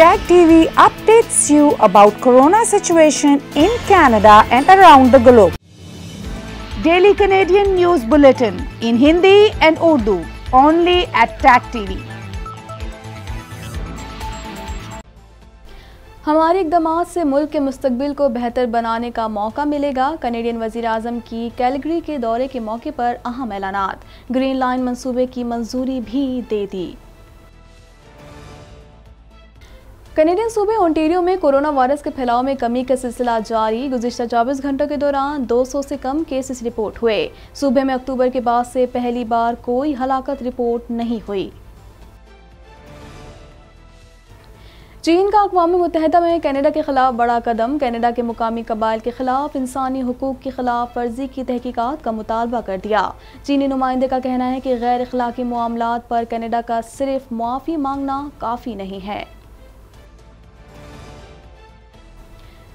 Tag TV updates you about corona situation in Canada and around the globe. Daily Canadian News Bulletin in Hindi and Urdu only at Tag TV. हमारे इकदाम से मुल्क के मुस्तबिल को बेहतर बनाने का मौका मिलेगा कनेडियन वजीर अजम की कैलगरी के दौरे के मौके पर अहम ऐलान ग्रीन लाइन मंसूबे की मंजूरी भी दे दी कनेडियन सूबे ओंटेरियो में कोरोना वायरस के फैलाव में कमी का सिलसिला जारी गुजशत चौबीस घंटों के दौरान 200 से कम केसेस रिपोर्ट हुए सूबे में अक्टूबर के बाद से पहली बार कोई हलाकत रिपोर्ट नहीं हुई चीन का अकवा मुतहदा में कनाडा के खिलाफ बड़ा कदम कनाडा के मुकामी कबाइल के खिलाफ इंसानी हकूक के खिलाफ फर्जी की तहकीकात का मुतालबा कर दिया चीनी नुमाइंदे का कहना है कि गैर अखलाकी मामला पर कनाडा का सिर्फ मुआफ़ी मांगना काफ़ी नहीं है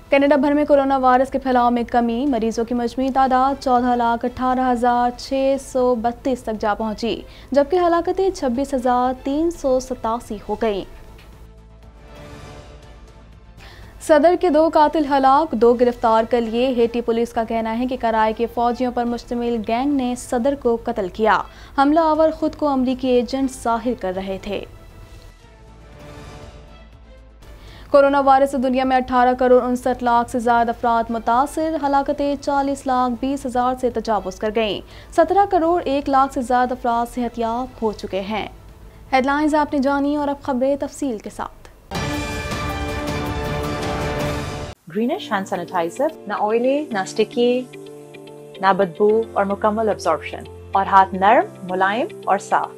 कनाडा भर में कोरोना वायरस के फैलाव में कमी मरीजों की मजमू तादाद चौदह लाख अठारह हजार छः सौ बत्तीस तक जा पहुंची जबकि हलाकतें छब्बीस हजार तीन सौ सतासी हो गई सदर के दो कातिल हलाक दो गिरफ्तार कर लिए हेटी पुलिस का कहना है कि कराए के फौजियों पर मुश्तमिल गैंग ने सदर को कत्ल किया हमला आवर खुद को अमरीकी एजेंट जाहिर कर रहे थे कोरोना वायरस से दुनिया में अठारह करोड़ उनसठ लाख से ज्यादा अफराद मुतासर हलाकतें चालीस लाख बीस हजार से तजावज़ कर गईं सत्रह करोड़ एक लाख से ज्यादा अफराद सेहतियाब हो चुके हैं हेडलाइंस आपने जानी और अब खबरें तफसील के साथ ग्रीनिश हैंड सैनिटाइजर ना ऑयली ना स्टिकी ना बदबू और मुकम्मल ऑब्जॉर्बशन और हाथ नर्म मुलायम और साफ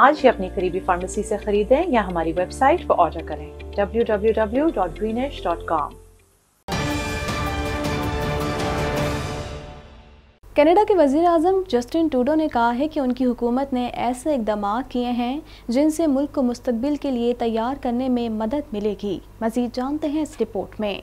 आज ही अपनी करीबी फार्मेसी से खरीदें या हमारी वेबसाइट पर ऑर्डर करें www.greenish.com कनाडा के वजीर अजम जस्टिन टूडो ने कहा है कि उनकी हुकूमत ने ऐसे इकदाम किए हैं जिनसे मुल्क को मुस्तबिल के लिए तैयार करने में मदद मिलेगी मजीद जानते हैं इस रिपोर्ट में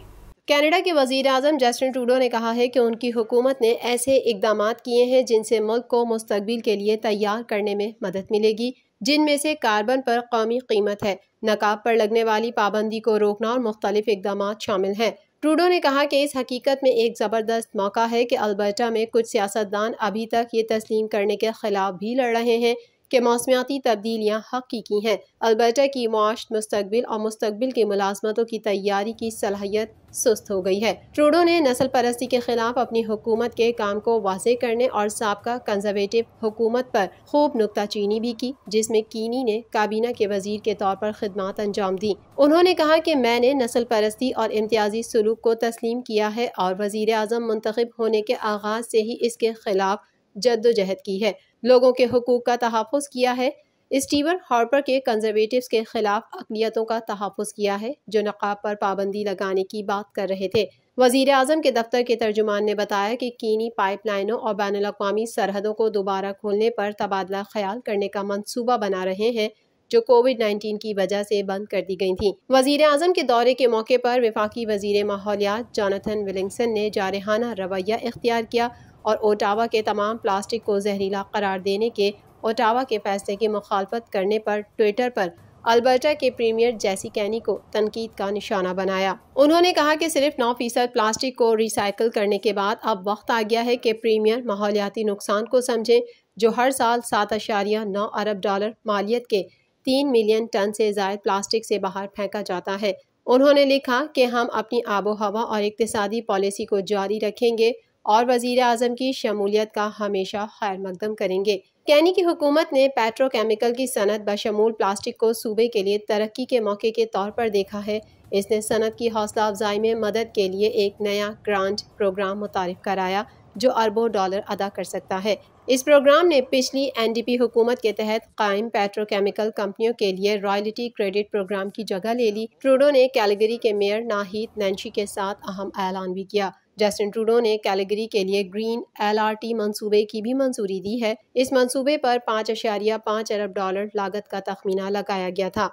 कनाडा के वजीर अजम जस्टिन टूडो ने कहा है कि उनकी हुकूमत ने ऐसे इकदाम किए हैं जिनसे मुल्क को मुस्तबिल के लिए तैयार करने में मदद मिलेगी जिनमें से कार्बन पर कौमी कीमत है नकाब पर लगने वाली पाबंदी को रोकना और मुख्तलिफ इकदाम शामिल हैं ट्रूडो ने कहा कि इस हकीकत में एक ज़बरदस्त मौका है कि अल्बर्टा में कुछ सियासतदान अभी तक ये तस्लीम करने के खिलाफ भी लड़ रहे हैं कि मौसमियाती तब्दीलियाँ हकीकी हैं अलबर्टा की माश मुस्तबिल और मुस्तबिल की मुलाजमतों की तैयारी की सलाहियत सुस्त हो गई है ट्रूडो ने नस्ल परस्ती के खिलाफ अपनी हुकूमत के काम को वाजे करने और सबका कंजर्वेटिव हुकूमत पर खूब नुकताचीनी भी की जिसमें कीनी ने काबीना के वजीर के तौर पर खदमात अंजाम दी उन्होंने कहा कि मैंने नस्ल परस्ती और इम्तियाजी सलूक को तस्लीम किया है और वजीर अजम मुंतखब होने के आगाज से ही इसके खिलाफ जद्दोजहद की है लोगों के हकूक़ का तहफ़ किया है स्टीवन हार्पर के कंजर्वेटिव्स के खिलाफ अकलीतों का तहफ़ किया है जो नकाब पर पाबंदी लगाने की बात कर रहे थे वजीर अजम के दफ्तर के तर्जुमान ने बताया कि कीनी पाइपलाइनों और बैन अवी सरहदों को दोबारा खोलने पर तबादला ख्याल करने का मनसूबा बना रहे हैं जो कोविड 19 की वजह से बंद कर दी गई थी वजीर अजम के दौरे के मौके पर विफाकी वजीर माहौलियात जॉनथन विलिंगसन ने जारहाना रवैया इख्तियार किया और ओटावा के तमाम प्लास्टिक को जहरीला करार देने के ओटावा के फैसले की मुखालफत करने पर ट्विटर पर अल्बर्टा के प्रीमियर जैसी कैनी को तनकीद का निशाना बनाया उन्होंने कहा कि सिर्फ नौ फीसद प्लास्टिक को रिसाइकल करने के बाद अब वक्त आ गया है कि प्रीमियर माहौलियाती नुकसान को समझें जो हर साल सात अशारिया नौ अरब डॉलर मालियत के तीन मिलियन टन से जायद प्लास्टिक से बाहर फेंका जाता है उन्होंने लिखा कि हम अपनी आबो हवा और इकतदी पॉलिसी को जारी रखेंगे और वजीर अजम की शमूलियत का हमेशा खैर मकदम करेंगे कैनी की हुकूमत ने पेट्रोकेमिकल की सनत बशमूल प्लास्टिक को सूबे के लिए तरक्की के मौके के तौर पर देखा है इसने सनत की हौसला अफजाई में मदद के लिए एक नया ग्रांट प्रोग्राम मुतारफ कराया जो अरबों डॉलर अदा कर सकता है इस प्रोग्राम ने पिछली एनडीपी हुकूमत के तहत कायम पेट्रोकेमिकल कंपनियों के लिए रॉयल्टी क्रेडिट प्रोग्राम की जगह ले ली ट्रूडो ने कैलगरी के मेयर नाहिद नैंशी के साथ अहम ऐलान भी किया जस्टिन ट्रूडो ने कैलगरी के लिए ग्रीन एलआरटी मंसूबे की भी मंजूरी दी है इस मंसूबे पर पाँच अशारिया पाँच अरब डॉलर लागत का तखमीना लगाया गया था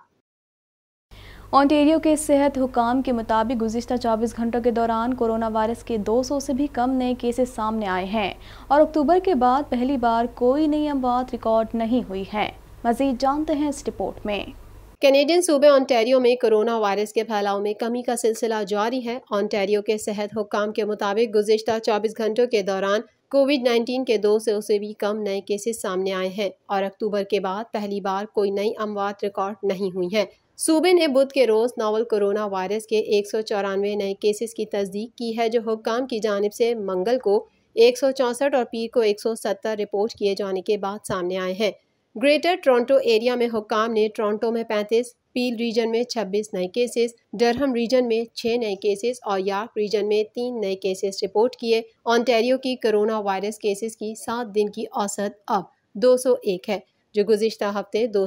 ओंटेरियो के सेहत हुकाम के मुताबिक गुजशत 24 घंटों के दौरान कोरोना वायरस के 200 से भी कम नए केसेस सामने आए हैं और अक्टूबर के बाद पहली बार कोई नई अमवात रिकॉर्ड नहीं हुई है मजीद जानते हैं इस रिपोर्ट में कैनेडियन सूबे ऑनटेरियो में कोरोना वायरस के फैलाव में कमी का सिलसिला जारी है ऑनटेरियो के सेहत हुकाम के मुताबिक गुजशत 24 घंटों के दौरान कोविड 19 के दो से उसे भी कम नए केसेस सामने आए हैं और अक्टूबर के बाद पहली बार कोई नई अमवात रिकॉर्ड नहीं हुई है सूबे ने बुध के रोज़ नोवल कोरोना वायरस के एक नए केसेस की तस्दीक की है जो हुकाम की जानब से मंगल को एक और पीर को सत्तर रिपोर्ट किए जाने के बाद सामने आए हैं ग्रेटर टोरंटो एरिया में हुकाम ने टोरंटो में 35, पील रीजन में 26 नए केसेस डरहम रीजन में 6 नए केसेस और यार्क रीजन में 3 नए केसेस रिपोर्ट किए ऑनटेरियो की कोरोना वायरस केसेस की सात दिन की औसत अब 201 है जो गुजशत हफ्ते दो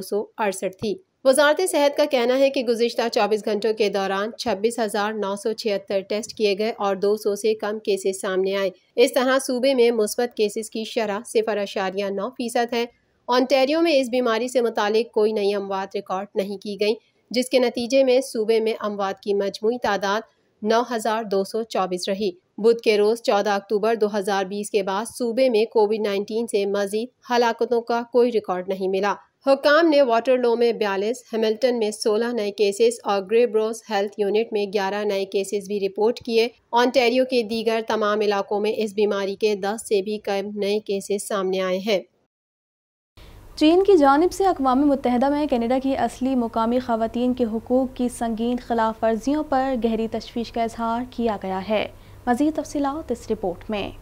थी वजारत सेहत का कहना है कि गुजशत 24 घंटों के दौरान छब्बीस हज़ार नौ सौ छिहत्तर टेस्ट किए गए और 200 से कम केसेस सामने आए इस तरह सूबे में मुस्बत केसेस की शरह सिफर अशारिया नौ फीसद है ऑनटेरियो में इस बीमारी से मुतालिक कोई नई अमवात रिकॉर्ड नहीं की गई जिसके नतीजे में सूबे में अमवात की मजमू तादाद 9,224 रही बुध के रोज़ 14 अक्टूबर 2020 के बाद सूबे में कोविड 19 से मजीद हलाकतों का कोई रिकॉर्ड नहीं मिला हुकाम ने वाटरलो में बयालीस हेमल्टन में 16 नए केसेस और ग्रेब्रोस हेल्थ यूनिट में 11 नए केसेस भी रिपोर्ट किए ऑनटेरियो के दीगर तमाम इलाकों में इस बीमारी के 10 से भी कम नए केसेस सामने आए हैं चीन की जानब से अकवा मुतहदा में कैनेडा की असली मुकामी खातन के हकूक़ की संगीन खिलाफ वर्जियों पर गहरी तशवीश का इजहार किया गया है मज़ीद तफसलत इस रिपोर्ट में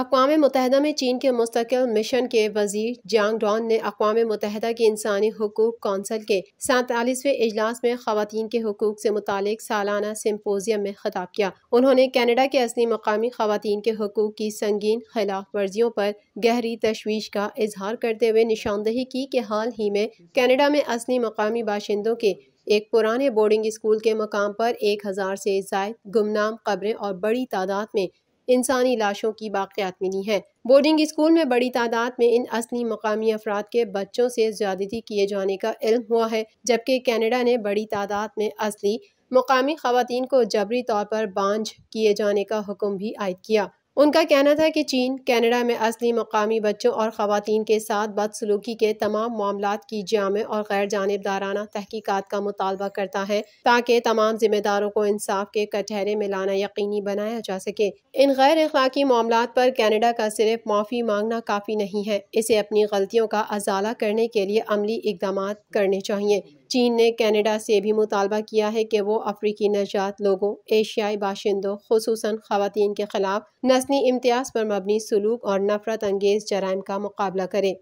अकवाम मुतहदा में चीन के मुस्तकिल मिशन के वजीर जियांग डॉन ने अकवा मुतहदा की इंसानी हकूक कौंसल के सैतालीसवें अजलास में खातन के हकूक से मुतल सालाना सिम्पोजियम में खिताब किया उन्होंने कैनेडा के असली मकामी खातन के हकूक की संगीन खिलाफ वर्जियों पर गहरी तशवीश का इजहार करते हुए निशानदही की कि हाल ही में कैनेडा में असली मकामी बाशिंदों के एक पुराने बोर्डिंग स्कूल के मकाम पर एक हज़ार से जायद गुमनाम कब्रें और बड़ी तादाद में इंसानी लाशों की बाक़ियात मिली हैं बोर्डिंग स्कूल में बड़ी तादाद में इन असली मकामी अफराद के बच्चों से ज्यादती किए जाने का इल्म हुआ है जबकि कैनेडा ने बड़ी तादाद में असली मकामी खातन को जबरी तौर पर बांझ किए जाने का हुक्म भी आयद किया उनका कहना था कि चीन कनाडा में असली मकामी बच्चों और ख़वान के साथ बदसलूकी के तमाम मामला की जाम और गैर जानबदाराना तहकीकत का मुतालबा करता है ताकि तमाम जिम्मेदारों को इंसाफ के कटहरे में लाना यकीनी बनाया जा सके इन गैर अखलाक मामला पर कनाडा का सिर्फ माफ़ी मांगना काफ़ी नहीं है इसे अपनी गलतियों का अजाला करने के लिए अमली इकदाम करने चाहिए चीन ने कनाडा से भी मुतालबा किया है कि वो अफ्रीकी नजात लोगों एशियाई बाशिंदों खूस खातन के खिलाफ नस्ली इम्तियाज पर मबनी सलूक और नफरत अंगेज जराइम का मुकाबला करें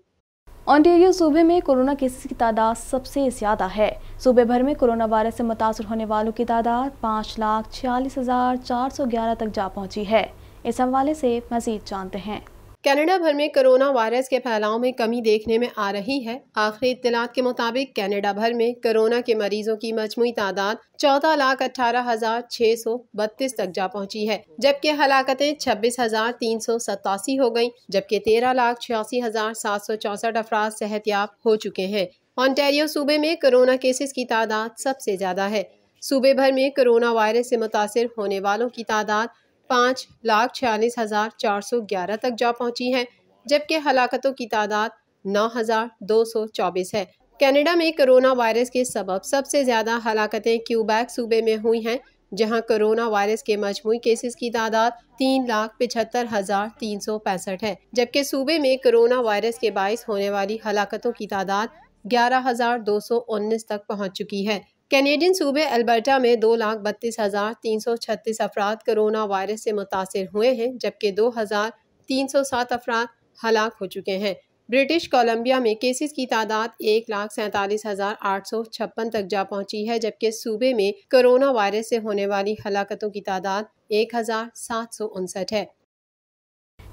ऑन्टेरियो सूबे में कोरोना केसेस की तादाद सबसे ज़्यादा है सूबे भर में कोरोना वायरस से मुतासर होने वालों की तादाद पाँच लाख छियालीस हज़ार चार सौ ग्यारह तक जा पहुंची है इस हवाले से मज़ीद जानते हैं कनाडा भर में कोरोना वायरस के फैलाव में कमी देखने में आ रही है आखिरी इतलात के मुताबिक कनाडा भर में कोरोना के मरीजों की मजमू तादाद चौदह लाख अठारह हजार छह सौ बत्तीस तक जा पहुंची है जबकि हलाकतें छब्बीस हजार तीन सौ सतासी हो गयी जबकि तेरह लाख छियासी हजार सात सौ चौसठ अफराज सेहतियाब हो चुके हैं ऑन्टेरियो सूबे में कोरोना केसेस की तादाद सबसे ज्यादा है सूबे भर में कोरोना वायरस से मुतासर होने वालों की तादाद पाँच लाख छियालीस हज़ार चार सौ ग्यारह तक जा पहुँची है जबकि हलाकतों की तादाद नौ हज़ार दो सौ चौबीस है कनाडा में कोरोना वायरस के सबब सबसे ज़्यादा हलाकतें क्यूबैक सूबे में हुई हैं जहां कोरोना वायरस के मजमू केसेस की तादाद तीन लाख पिछहत्तर हजार तीन सौ पैंसठ है जबकि सूबे में कोरोना वायरस के बायस होने वाली हलाकतों की तादाद ग्यारह हजार दो सौ उन्नीस तक पहुंच चुकी है कैनेडियन सूबे अल्बर्टा में दो लाख बत्तीस हज़ार तीन सौ छत्तीस अफराद करोना वायरस से मुतासर हुए हैं जबकि दो हज़ार तीन सौ सात अफराद हलाक हो चुके हैं ब्रिटिश कोलंबिया में केसेस की तादाद एक लाख सैंतालीस हज़ार आठ सौ छप्पन तक जा पहुंची है जबकि सूबे में कोरोना वायरस से होने वाली हलाकतों की तादाद एक हज़ार सात सौ उनसठ है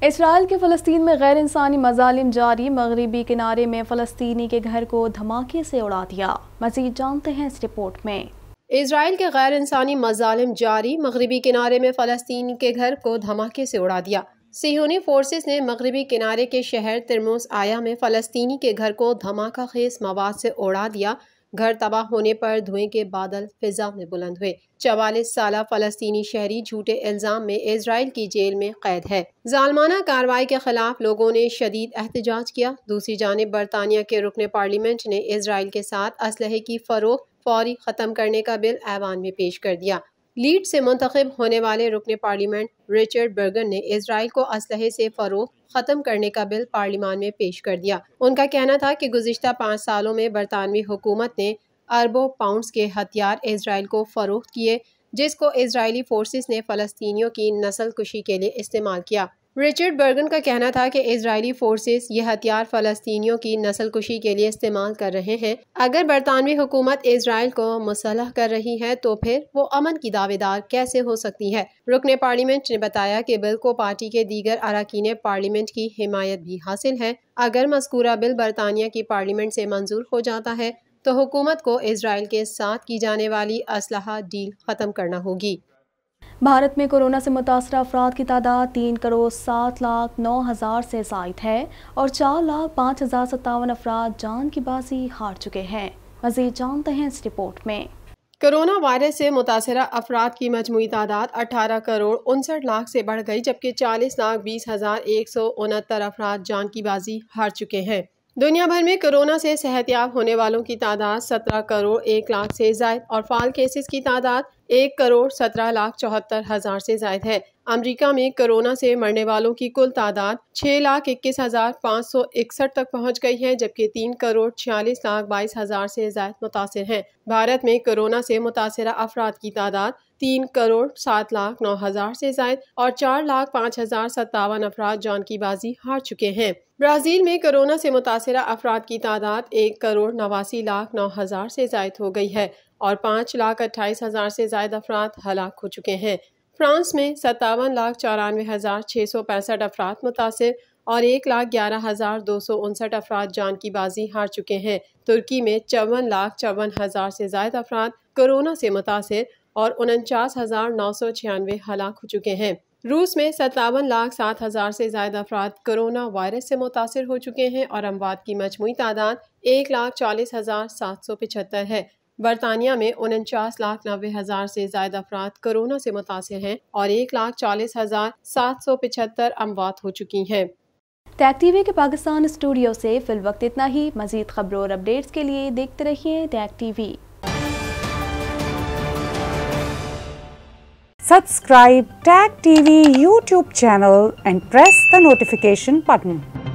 इसराइल के फ़लस्तीन में गैर इंसानी मजालिम जारी मगरबी किनारे में फलस्तनी के घर को धमाके से उड़ा दिया मजीद जानते हैं इस रिपोर्ट में इसराइल के गैर इंसानी मजालिम जारी मगरबी किनारे में फ़लस्तीन के घर को धमाके से उड़ा दिया सिहोनी फोर्सेस ने मगरबी किनारे के शहर तिरमोस आया में फलस्तनी के घर को धमाका खेस मवाद से उड़ा दिया घर तबाह होने पर धुएं के बादल फिजा में बुलंद हुए चवालीस साल फलस्तीनी शहरी झूठे इल्ज़ाम में इसराइल की जेल में कैद है जालमाना कार्रवाई के खिलाफ लोगों ने शदीद एहतजाज किया दूसरी जानब बरतानिया के रुकन पार्लियामेंट ने इसराइल के साथ असलहे की फ़रोख फौरी ख़त्म करने का बिल ऐवान में पेश कर दिया लीड से मुंतब होने वाले रुकन पार्लियामेंट रिचर्ड बर्गन ने इसराइल को इसलहे से फ़रोख ख़त्म करने का बिल पार्लियामान में पेश कर दिया उनका कहना था कि गुजशत पाँच सालों में बरतानवी हुकूमत ने अरबों पाउंड्स के हथियार इसराइल को फ़रोख्त किए जिसको इसराइली फोर्सेस ने फ़लस्तियों की नस्ल कुशी के लिए इस्तेमाल किया रिचर्ड बर्गन का कहना था कि इसराइली फोर्सेस ये हथियार फ़लस्तीनियों की नस्ल कुशी के लिए इस्तेमाल कर रहे हैं अगर बरतानवी हुकूमत इसराइल को मुसलह कर रही है तो फिर वो अमन की दावेदार कैसे हो सकती है रुकने पार्लियामेंट ने बताया कि बिल को पार्टी के दीगर अरकान पार्लियामेंट की हिमायत भी हासिल है अगर मस्कूरा बिल बरतानिया की पार्लियामेंट से मंजूर हो जाता है तो हुकूमत को इसराइल के साथ की जाने वाली असलाह डील ख़त्म करना होगी भारत में कोरोना से मुतासर अफराद की तादाद तीन करोड़ सात लाख नौ हज़ार से जायद है और चार लाख पाँच हज़ार सत्तावन अफराद जान की बाजी हार चुके हैं मजीद जानते हैं इस रिपोर्ट में कोरोना वायरस से मुतासर अफराद की मजमू तादाद अठारह करोड़ उनसठ लाख से बढ़ गई जबकि चालीस लाख बीस हज़ार एक सौ उनहत्तर अफराद जान की बाजी हार चुके हैं दुनिया भर में कोरोना से सेहतियाब होने वालों की तादाद सत्रह करोड़ एक लाख से जायद और फाल केसेस की तादाद एक करोड़ सत्रह लाख चौहत्तर हज़ार से जायद है अमेरिका में कोरोना से मरने वालों की कुल तादाद छः लाख इक्कीस हज़ार पाँच सौ इकसठ तक पहुंच गई है जबकि तीन करोड़ छियालीस लाख बाईस हज़ार से जायद मुतासर हैं भारत में कोरोना से मुतासर अफराद की तादाद तीन करोड़ सात लाख नौ हज़ार से जायद और चार लाख पाँच हज़ार सत्तावन अफराद जान की बाजी हार चुके हैं ब्राज़ील में कोरोना से मुतासर अफराद की तादाद एक करोड़ नवासी लाख नौ हज़ार से जायद हो गई है और पाँच लाख अट्ठाईस हज़ार से जायद अफराद हलाक हो चुके हैं फ्रांस में सत्तावन लाख चौरानवे हज़ार छः सौ पैंसठ अफराद मुतासर और एक लाख ग्यारह हज़ार दो सौ उनसठ अफराद जान की बाजी हार चुके हैं तुर्की में चौवन लाख चौवन हज़ार से जायद अफराद कोरोना से मुतासर और उनचास हज़ार नौ सौ छियानवे हलाक हो चुके हैं रूस में सत्तावन लाख सात हज़ार से जायद अफराद कोरोना वायरस से मुतासर हो चुके हैं और अमवात की मजमू तादाद एक लाख चालीस हज़ार सात सौ पचहत्तर है बरतानिया में उनचास लाख नब्बे हज़ार से ज्यादा अफराद कोरोना से मुतासर हैं और एक लाख चालीस हज़ार सात सौ पिछहत्तर अमवात हो चुकी हैं टैग टीवी के पाकिस्तान स्टूडियो से फिल वक्त इतना ही मजीद खबरों और अपडेट्स के लिए देखते रहिए tag TV subscribe Tag TV YouTube channel and press the notification button